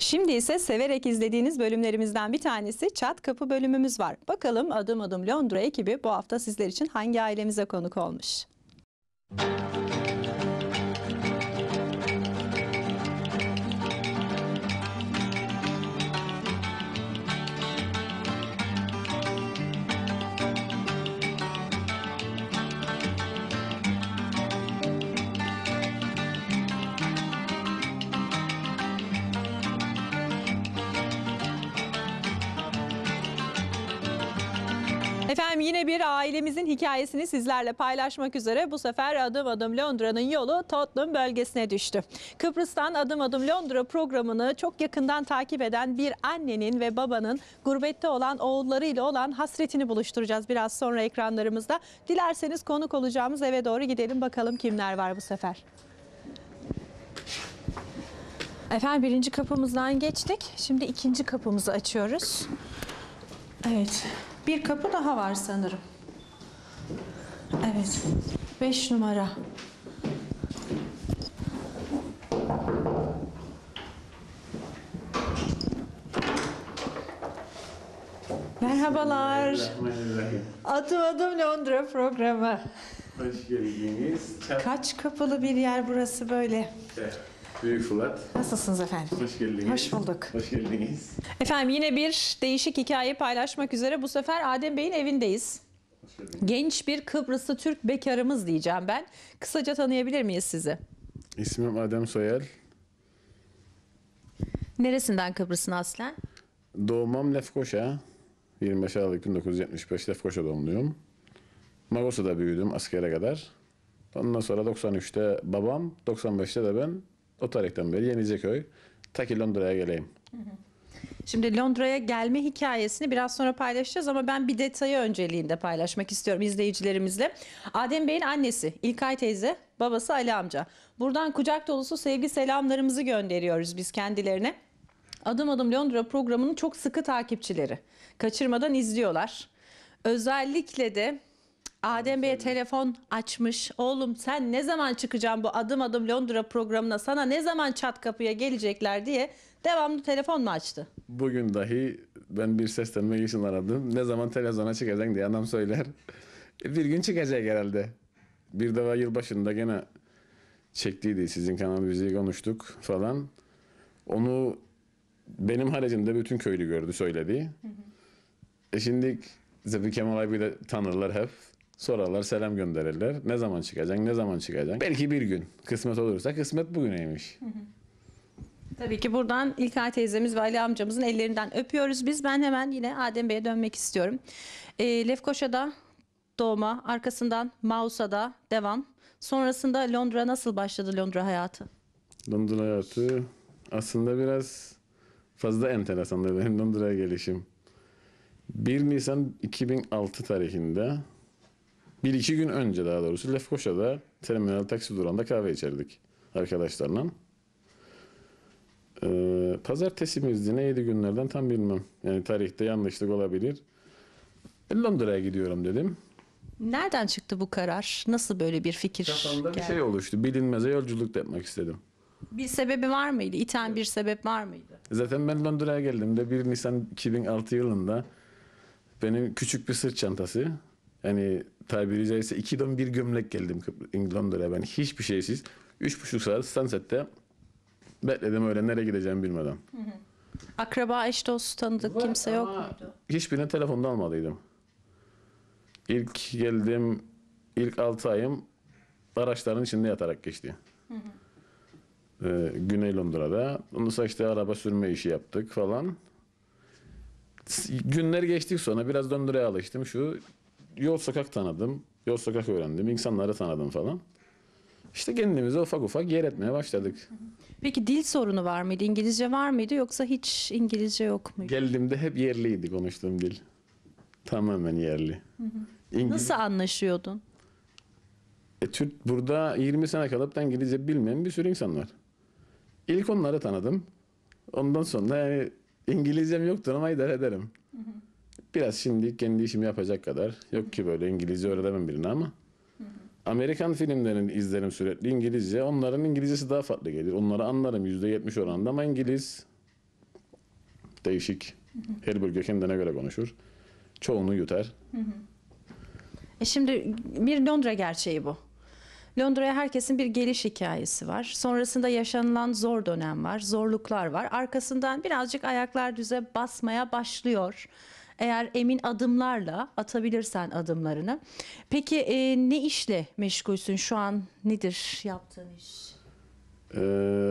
Şimdi ise severek izlediğiniz bölümlerimizden bir tanesi Çat Kapı bölümümüz var. Bakalım Adım Adım Londra ekibi bu hafta sizler için hangi ailemize konuk olmuş? Müzik Efendim yine bir ailemizin hikayesini sizlerle paylaşmak üzere bu sefer adım adım Londra'nın yolu Tottenham bölgesine düştü. Kıbrıs'tan adım adım Londra programını çok yakından takip eden bir annenin ve babanın gurbette olan oğullarıyla olan hasretini buluşturacağız biraz sonra ekranlarımızda. Dilerseniz konuk olacağımız eve doğru gidelim bakalım kimler var bu sefer. Efendim birinci kapımızdan geçtik. Şimdi ikinci kapımızı açıyoruz. Evet. Bir kapı daha var sanırım. Evet. Beş numara. Merhabalar. Adım adım Londra programı. Hoş geldiniz. Kaç kapılı bir yer burası böyle? Evet. Büyük Fırat. Nasılsınız efendim? Hoş geldiniz. Hoş bulduk. Hoş geldiniz. Efendim yine bir değişik hikaye paylaşmak üzere bu sefer Adem Bey'in evindeyiz. Genç bir Kıbrıslı Türk bekarımız diyeceğim ben. Kısaca tanıyabilir miyiz sizi? İsmim Adem Soyal. Neresinden Kıbrıs'ın aslen? Doğumam Lefkoşa. 25 Aralık 1975 Lefkoşa doğumluyum. Magosa'da büyüdüm askere kadar. Ondan sonra 93'te babam, 95'te de ben o tarihten beri Yeniceköy. Ta ki Londra'ya geleyim. Şimdi Londra'ya gelme hikayesini biraz sonra paylaşacağız ama ben bir detayı önceliğinde paylaşmak istiyorum izleyicilerimizle. Adem Bey'in annesi İlkay teyze, babası Ali amca. Buradan kucak dolusu sevgi selamlarımızı gönderiyoruz biz kendilerine. Adım Adım Londra programının çok sıkı takipçileri. Kaçırmadan izliyorlar. Özellikle de Adem Bey'e telefon açmış. Oğlum sen ne zaman çıkacaksın bu adım adım Londra programına sana ne zaman çat kapıya gelecekler diye devamlı telefon mu açtı? Bugün dahi ben bir seslenmek için aradım. Ne zaman televizyona çıkacaksın diye adam söyler. E, bir gün çıkacak herhalde. Bir de yılbaşında gene çektiydi sizin kanal bizi konuştuk falan. Onu benim haricimde bütün köylü gördü söyledi Hı hı. E şimdi Zeki Kemal abi de tanırlar hep. Sorarlar selam gönderirler. Ne zaman çıkacaksın? Ne zaman çıkacaksın? Belki bir gün. Kısmet olursa kısmet bugüneymiş. Hı hı. Tabii ki buradan İlkay teyzemiz ve Ali amcamızın ellerinden öpüyoruz. Biz ben hemen yine Adem Bey'e dönmek istiyorum. E, Lefkoşa'da doğma, arkasından Mausa'da devam. Sonrasında Londra nasıl başladı Londra hayatı? Londra hayatı aslında biraz fazla enteresandı benim Londra'ya gelişim. 1 Nisan 2006 tarihinde bir iki gün önce daha doğrusu Lefkoşa'da terminal taksi durağında kahve içerdik arkadaşlarla. Ee, pazartesi miydi yedi günlerden tam bilmem. Yani tarihte yanlışlık olabilir. E, Londra'ya gidiyorum dedim. Nereden çıktı bu karar? Nasıl böyle bir fikir Kafamda bir şey oluştu. Bilinmeze yolculuk da yapmak istedim. Bir sebebi var mıydı? İten bir sebep var mıydı? Zaten ben Londra'ya geldim de 1 Nisan 2006 yılında benim küçük bir sırt çantası yani tabiri caizse iki don bir gömlek geldim Londra'ya ben hiçbir şeysiz. Üç buçuk saat Sunset'te bekledim öyle nereye gideceğimi bilmeden. Hı hı. Akraba, eş dost, tanıdık Var kimse yok muydu? Hiçbirine telefonda almadıydım. İlk geldim, ilk altı ayım araçların içinde yatarak geçti. Hı hı. Ee, Güney Londra'da. Ondan sonra işte araba sürme işi yaptık falan. Günler geçtik sonra biraz Londra'ya alıştım. Şu yol sokak tanıdım. Yol sokak öğrendim. insanları tanıdım falan. İşte kendimizi ufak ufak yer etmeye başladık. Peki dil sorunu var mıydı? İngilizce var mıydı yoksa hiç İngilizce yok muydu? Geldiğimde hep yerliydi konuştuğum dil. Tamamen yerli. İngiliz... Nasıl anlaşıyordun? E, Türk, burada 20 sene kalıp da İngilizce bilmeyen bir sürü insan var. İlk onları tanıdım. Ondan sonra yani İngilizcem yoktu ama idare ederim. Hı hı biraz şimdi kendi işimi yapacak kadar yok ki böyle İngilizce öğretemem birine ama Amerikan filmlerini izlerim sürekli İngilizce. Onların İngilizcesi daha farklı gelir. Onları anlarım yüzde yetmiş oranında ama İngiliz değişik. Her bölge kendine göre konuşur. Çoğunu yutar. E şimdi bir Londra gerçeği bu. Londra'ya herkesin bir geliş hikayesi var. Sonrasında yaşanılan zor dönem var, zorluklar var. Arkasından birazcık ayaklar düze basmaya başlıyor. Eğer emin adımlarla atabilirsen adımlarını. Peki e, ne işle meşgulsün şu an? Nedir yaptığın iş? Ee,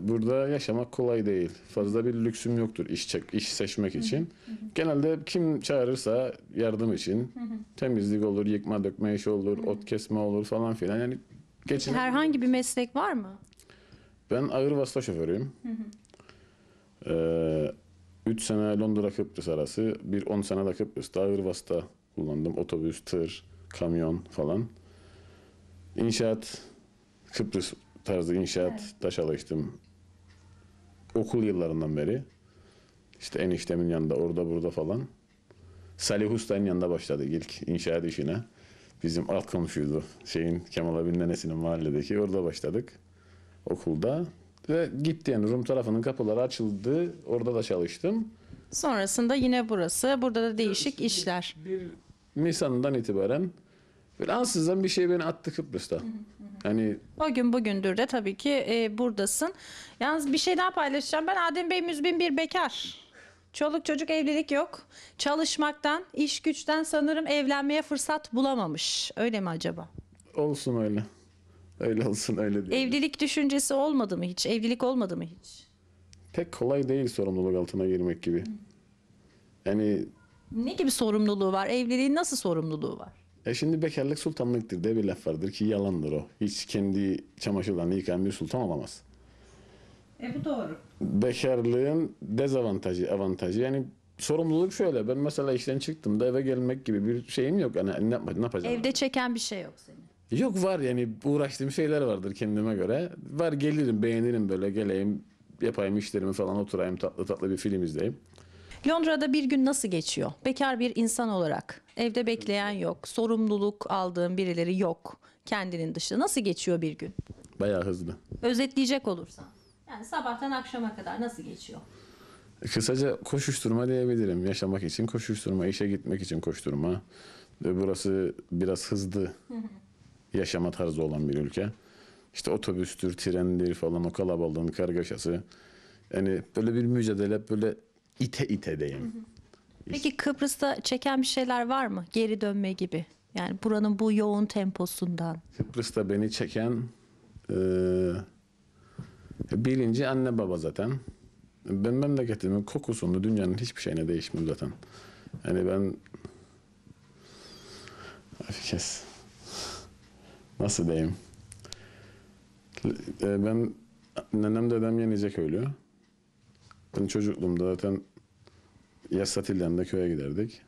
burada yaşamak kolay değil. Fazla bir lüksüm yoktur iş, çek, iş seçmek için. Genelde kim çağırırsa yardım için. Temizlik olur, yıkma dökme işi olur, ot kesme olur falan filan. Yani geçin. Herhangi bir meslek var mı? Ben ağır vasıta şoförüyüm. Ee, 3 sene Londra Kıbrıs arası, bir 10 sene de Kıbrıs'ta Hırvas'ta kullandım. Otobüs, tır, kamyon falan. İnşaat, Kıbrıs tarzı inşaat evet. da çalıştım. Okul yıllarından beri. işte eniştemin yanında, orada burada falan. Salih Usta'nın yanında başladı ilk inşaat işine. Bizim alt komşuydu. Şeyin Kemal abinin nenesinin mahalledeki. Orada başladık. Okulda ve gittiğim Rum tarafının kapıları açıldı. Orada da çalıştım. Sonrasında yine burası. Burada da değişik işler. Bir Nisan'dan itibaren ansızdan bir şey beni attı Kıbrıs'ta. Yani O gün bugündür de tabii ki e, buradasın. Yalnız bir şey daha paylaşacağım. Ben Adem Bey Müzbin bir bekar. Çoluk çocuk evlilik yok. Çalışmaktan, iş güçten sanırım evlenmeye fırsat bulamamış. Öyle mi acaba? olsun öyle. Öyle olsun öyle diye. Evlilik düşüncesi olmadı mı hiç? Evlilik olmadı mı hiç? Pek kolay değil sorumluluk altına girmek gibi. Yani Ne gibi sorumluluğu var? Evliliğin nasıl sorumluluğu var? e şimdi bekarlık sultanlıktır diye bir laf vardır ki yalandır o. Hiç kendi çamaşırlarını yıkayan bir sultan olamaz. E bu doğru. bekarlığın dezavantajı, avantajı. Yani sorumluluk şöyle. Ben mesela işten çıktım da eve gelmek gibi bir şeyim yok. Yani ne, ne yapacağım? Evde çeken bir şey yok senin. Yok var yani uğraştığım şeyler vardır kendime göre. Var gelirim beğenirim böyle geleyim yapayım işlerimi falan oturayım tatlı tatlı bir film izleyeyim. Londra'da bir gün nasıl geçiyor? Bekar bir insan olarak. Evde bekleyen yok. Sorumluluk aldığın birileri yok. Kendinin dışında. Nasıl geçiyor bir gün? Bayağı hızlı. Özetleyecek olursan. Yani sabahtan akşama kadar nasıl geçiyor? Kısaca koşuşturma diyebilirim. Yaşamak için koşuşturma, işe gitmek için koşturma. Burası biraz hızlı yaşama tarzı olan bir ülke. İşte otobüstür, trendir falan o kalabalığın kargaşası. Yani böyle bir mücadele böyle ite ite diyeyim. Peki Kıbrıs'ta çeken bir şeyler var mı? Geri dönme gibi. Yani buranın bu yoğun temposundan. Kıbrıs'ta beni çeken e, birinci anne baba zaten. Ben memleketimin kokusunu dünyanın hiçbir şeyine değişmem zaten. Yani ben... Kes nasıl diyeyim? E, ben nenem dedem yenecek ölüyor. Ben çocukluğumda zaten yaz tatilden de köye giderdik.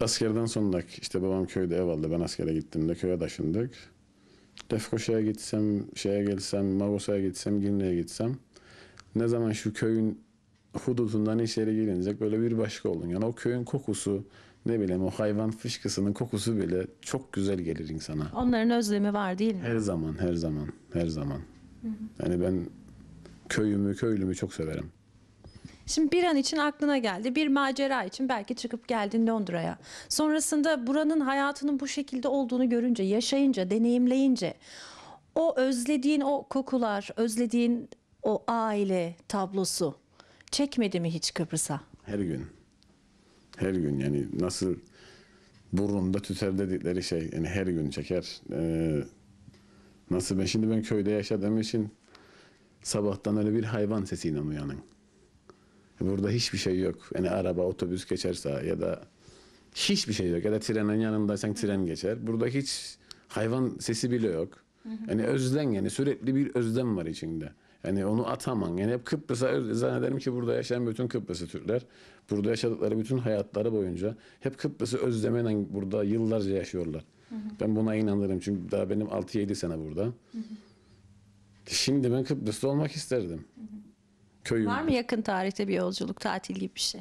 Askerden sonra işte babam köyde ev aldı. Ben askere gittim, de köye taşındık. Lefkoşa'ya gitsem, şeye gelsem, Magosa'ya gitsem, Gimli'ye gitsem ne zaman şu köyün hududundan içeri girince böyle bir başka olun. Yani o köyün kokusu, ne bileyim o hayvan fışkısının kokusu bile çok güzel gelir insana. Onların özlemi var değil mi? Her zaman, her zaman, her zaman. Hı hı. Yani ben köyümü, köylümü çok severim. Şimdi bir an için aklına geldi. Bir macera için belki çıkıp geldin Londra'ya. Sonrasında buranın hayatının bu şekilde olduğunu görünce, yaşayınca, deneyimleyince o özlediğin o kokular, özlediğin o aile tablosu çekmedi mi hiç Kıbrıs'a? Her gün. Her gün yani nasıl burunda tüter dedikleri şey yani her gün çeker. Ee, nasıl ben şimdi ben köyde yaşadığım için sabahtan öyle bir hayvan sesiyle uyanın. Burada hiçbir şey yok. Yani araba, otobüs geçerse ya da hiçbir şey yok. Ya da trenin yanındaysan tren geçer. Burada hiç hayvan sesi bile yok. Yani özlem yani sürekli bir özlem var içinde. Yani onu atamam. Yani hep Kıbrıs'a zannederim ki burada yaşayan bütün Kıbrıs'ı Türkler burada yaşadıkları bütün hayatları boyunca hep Kıbrıs'ı özlemeyle burada yıllarca yaşıyorlar. Hı hı. Ben buna inanırım çünkü daha benim 6-7 sene burada. Hı hı. Şimdi ben Kıbrıs'ta olmak isterdim. Hı Köyüm. Var mı yakın tarihte bir yolculuk, tatil gibi bir şey?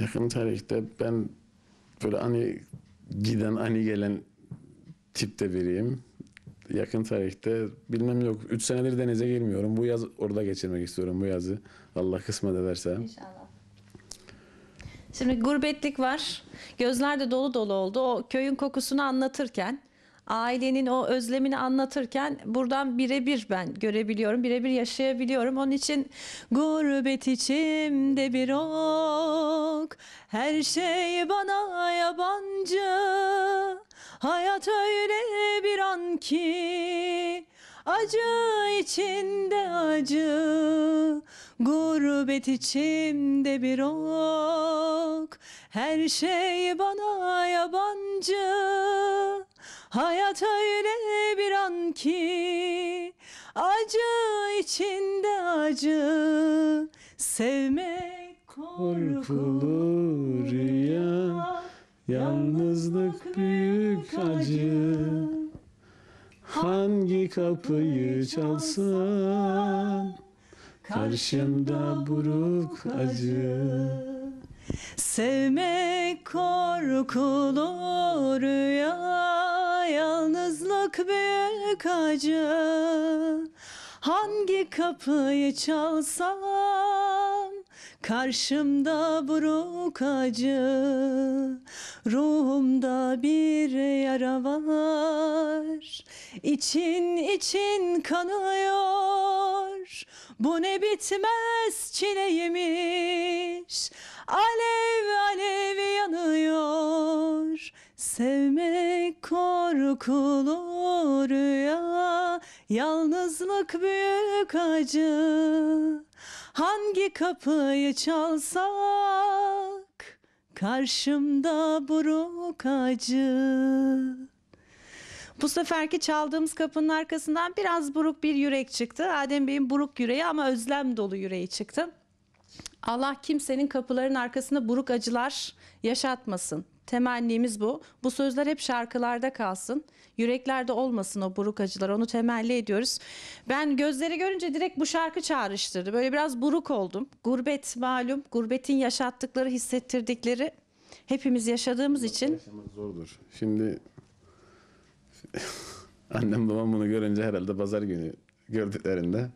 Yakın tarihte ben böyle hani giden hani gelen tipte biriyim. Yakın tarihte bilmem yok. Üç senedir denize girmiyorum. Bu yaz orada geçirmek istiyorum bu yazı. Allah kısmet ederse. İnşallah. Şimdi gurbetlik var. Gözler de dolu dolu oldu. O köyün kokusunu anlatırken ailenin o özlemini anlatırken buradan birebir ben görebiliyorum, birebir yaşayabiliyorum. Onun için gurbet içimde bir ok, her şey bana yabancı. Hayat öyle bir an ki acı içinde acı. Gurbet içimde bir ok, her şey bana yabancı. Hayat öyle bir an ki acı içinde acı sevmek korkulu rüya yalnızlık büyük acı hangi kapıyı çalsan karşımda buruk acı sevmek korkulu rüya yalnızlık büyük acı Hangi kapıyı çalsam Karşımda buruk acı Ruhumda bir yara var İçin için kanıyor Bu ne bitmez çileymiş Alev alev yanıyor Sevmek korkulu rüya, yalnızlık büyük acı. Hangi kapıyı çalsak, karşımda buruk acı. Bu seferki çaldığımız kapının arkasından biraz buruk bir yürek çıktı. Adem Bey'in buruk yüreği ama özlem dolu yüreği çıktı. Allah kimsenin kapıların arkasında buruk acılar yaşatmasın. Temennimiz bu. Bu sözler hep şarkılarda kalsın. Yüreklerde olmasın o buruk acılar. Onu temelli ediyoruz. Ben gözleri görünce direkt bu şarkı çağrıştırdı. Böyle biraz buruk oldum. Gurbet malum. Gurbetin yaşattıkları, hissettirdikleri hepimiz yaşadığımız için. Yaşamak zordur. Şimdi annem babam bunu görünce herhalde pazar günü gördüklerinde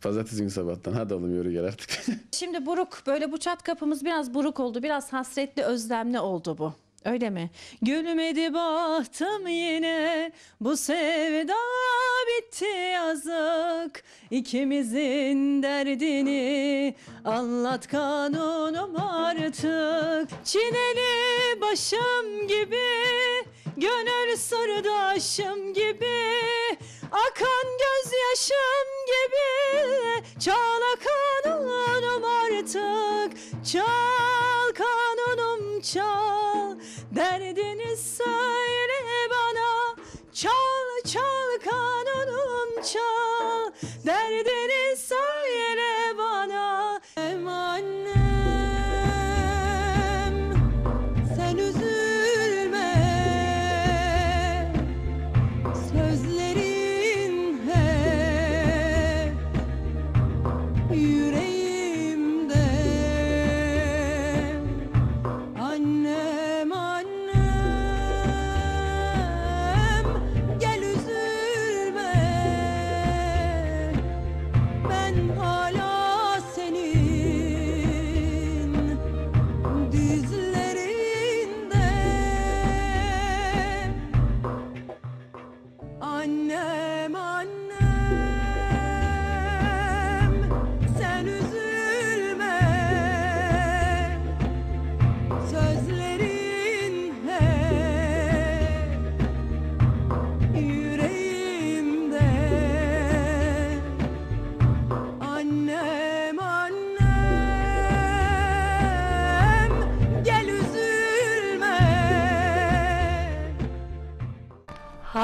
Pazartesi gün sabahtan. Hadi oğlum yürü gel artık. Şimdi buruk böyle bu çat kapımız biraz buruk oldu. Biraz hasretli özlemli oldu bu. Öyle mi? Gülmedi bahtım yine bu sevda bitti yazık ikimizin derdini anlat kanunum artık çineli başım gibi gönül sırdaşım gibi Akan gözyaşım gibi Çal kanunum artık Çal kanunum çal Derdini söyle bana Çal çal kanunum çal Derdini söyle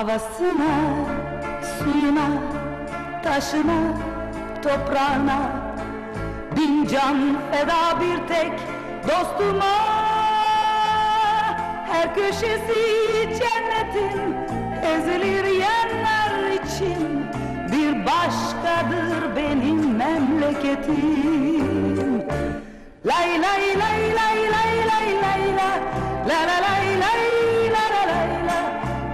Havasına, suyuna, taşına, toprağına Bin can feda bir tek dostuma Her köşesi cennetin ezilir yerler için Bir başkadır benim memleketim Lay lay lay lay lay lay lay lay la la lay lay